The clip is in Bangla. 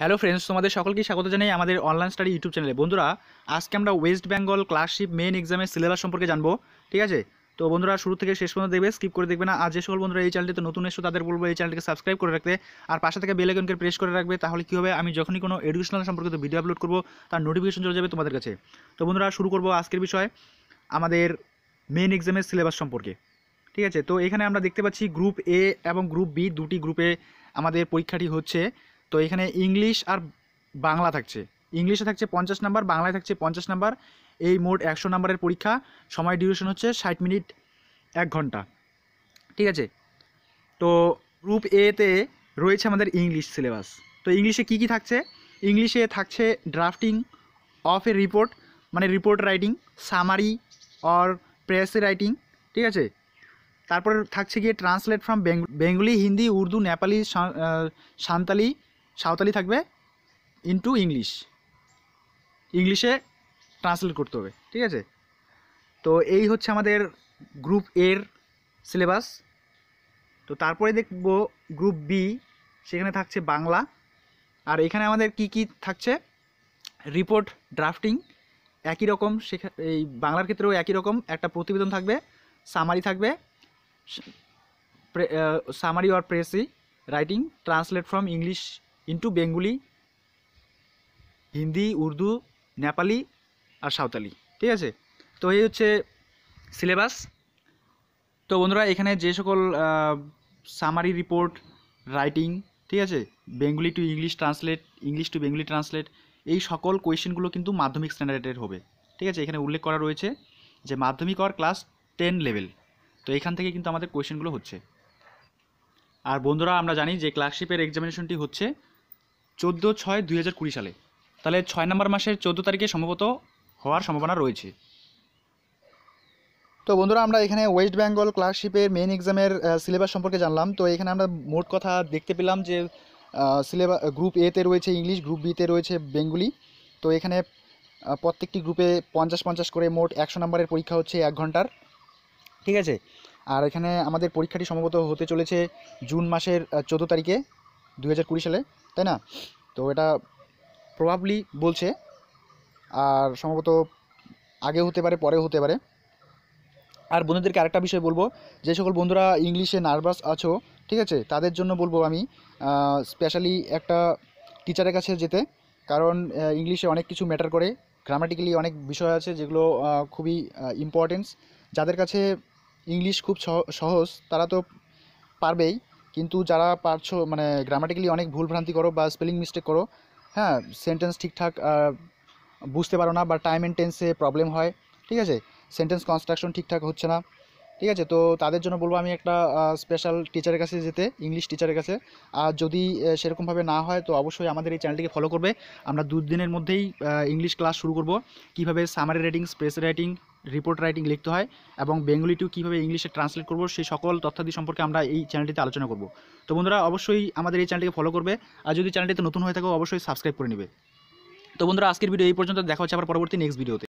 হ্যালো ফ্রেন্ডস তোমাদের সকলকে স্বাগত জানাই আমাদের অনলাইন স্টাডি ইউটিউব চ্যানেলে বন্ধুরা আজকে আমরা ওয়েস্ট বেঙ্গল ক্লাসশিপ মেন এক্সামের সিলেবাস সম্পর্কে জানবো ঠিক আছে তো বন্ধুরা শুরু থেকে শেষ পর্যন্ত দেখবে স্কিপ করে দেখবে না আর যে সকল বন্ধুরা এই চ্যানেলটিতে নতুন এসো তাদের বলবো এই চ্যানেলটিকে সাবস্ক্রাইব করে রাখতে আর পাশে থেকে বেল আইকনকে প্রেস করে রাখবে তাহলে কী হবে আমি যখনই কোনো এডুকেশনাল সম্পর্কিত ভিডিও আপলোড করবো তার নোটিফিকেশন চলে যাবে তোমাদের কাছে তো বন্ধুরা শুরু করবো আজকের বিষয় আমাদের মেন এক্সামের সিলেবাস সম্পর্কে ঠিক আছে তো এখানে আমরা দেখতে পাচ্ছি গ্রুপ এ এবং গ্রুপ বি দুটি গ্রুপে আমাদের পরীক্ষাটি হচ্ছে তো এখানে ইংলিশ আর বাংলা থাকছে ইংলিশে থাকছে পঞ্চাশ নাম্বার বাংলায় থাকছে পঞ্চাশ নাম্বার এই মোট একশো নাম্বারের পরীক্ষা সময় ডিউরেশন হচ্ছে ষাট মিনিট এক ঘন্টা ঠিক আছে তো গ্রুপ এতে রয়েছে আমাদের ইংলিশ সিলেবাস তো ইংলিশে কি কি থাকছে ইংলিশে থাকছে ড্রাফটিং অফ এ রিপোর্ট মানে report writing summary or precis writing ঠিক আছে তারপরে থাকছে গিয়ে ট্রান্সলেট ফ্রম বেঙ্গলি হিন্দি উর্দু নেপালি সাঁওতালি সাঁওতালি থাকবে ইন্টু ইংলিশ ইংলিশে ট্রান্সলেট করতে হবে ঠিক আছে তো এই হচ্ছে আমাদের গ্রুপ এর সিলেবাস তো তারপরে দেখব গ্রুপ বি সেখানে থাকছে বাংলা আর এখানে আমাদের কি কি থাকছে রিপোর্ট ড্রাফটিং একই রকম এই বাংলার ক্ষেত্রেও একই রকম একটা প্রতিবেদন থাকবে সামারি থাকবে summary or precis writing translate from English into Bengali Hindi Urdu Nepali আর সাঁওতালি ঠিক আছে তো এই হচ্ছে সিলেবাস তো বন্ধুরা এখানে যে সকল সামারি রিপোর্ট রাইটিং ঠিক আছে Bengali to English translate English to Bengali translate এই সকল কোয়েশ্চেনগুলো কিন্তু মাধ্যমিক স্ট্যান্ডার্ডের হবে ঠিক আছে এখানে উল্লেখ করা রয়েছে যে মাধ্যমিক আর ক্লাস টেন লেভেল তো এখান থেকে কিন্তু আমাদের কোয়েশ্চেনগুলো হচ্ছে আর বন্ধুরা আমরা জানি যে ক্লাসশিপের এক্সামিনেশনটি হচ্ছে চোদ্দ ছয় দুই হাজার কুড়ি সালে তাহলে ছয় নম্বর মাসের চোদ্দো তারিখে সম্ভবত হওয়ার সম্ভাবনা রয়েছে তো বন্ধুরা আমরা এখানে ওয়েস্ট বেঙ্গল ক্লাসশিপের মেন এক্সামের সিলেবাস সম্পর্কে জানলাম তো এখানে আমরা মোট কথা দেখতে পেলাম যে সিলেবাস গ্রুপ এতে রয়েছে ইংলিশ গ্রুপ বিতে রয়েছে বেঙ্গুলি তো এখানে প্রত্যেকটি গ্রুপে পঞ্চাশ পঞ্চাশ করে মোট একশো নম্বরের পরীক্ষা হচ্ছে এক ঘন্টার ঠিক আছে আর এখানে আমাদের পরীক্ষাটি সম্ভবত হতে চলেছে জুন মাসের চোদ্দো তারিখে দু সালে তাই না তো এটা প্রভাবলি বলছে আর সম্ভবত আগে হতে পারে পরেও হতে পারে আর বন্ধুদেরকে আরেকটা বিষয় বলবো যে সকল বন্ধুরা ইংলিশে নার্ভাস আছো ঠিক আছে তাদের জন্য বলবো আমি স্পেশালি একটা টিচারের কাছে যেতে কারণ ইংলিশে অনেক কিছু ম্যাটার করে গ্রামাটিক্যালি অনেক বিষয় আছে যেগুলো খুবই ইম্পর্টেন্স যাদের কাছে ইংলিশ খুব সহজ তারা তো পারবেই কিন্তু যারা পারছো মানে গ্রামাটিক্যালি অনেক ভুলভ্রান্তি করো বা স্পেলিং মিস্টেক করো হ্যাঁ সেন্টেন্স ঠিকঠাক বুঝতে পারো না বা টাইম অ্যান্ড টেন্সে প্রবলেম হয় ঠিক আছে সেন্টেন্স কনস্ট্রাকশন ঠিকঠাক হচ্ছে না ঠিক আছে তো তাদের জন্য বলবো আমি একটা স্পেশাল টিচারের কাছে যেতে ইংলিশ টিচারের কাছে আর যদি সেরকমভাবে না হয় তো অবশ্যই আমাদের এই চ্যানেলটিকে ফলো করবে আমরা দুদিনের মধ্যেই ইংলিশ ক্লাস শুরু করব কিভাবে সামারি রাইটিং স্পেস রাইটিং রিপোর্ট রাইটিং লিখতে হয় এবং বেঙ্গলি টু কীভাবে ইংলিশে ট্রান্সলেট করবো সেই সকল তথ্যাদি সম্পর্কে আমরা এই চ্যানেলটিতে আলোচনা করব তো বন্ধুরা অবশ্যই আমাদের এই চ্যানেলটিকে ফলো করবে আর যদি চ্যানেলটিতে নতুন হয়ে থাকো অবশ্যই সাবস্ক্রাইব করে নেবে তো বন্ধুরা আজকের ভিডিও এই পর্যন্ত দেখা হচ্ছে আবার পরবর্তী নেক্সট ভিডিওতে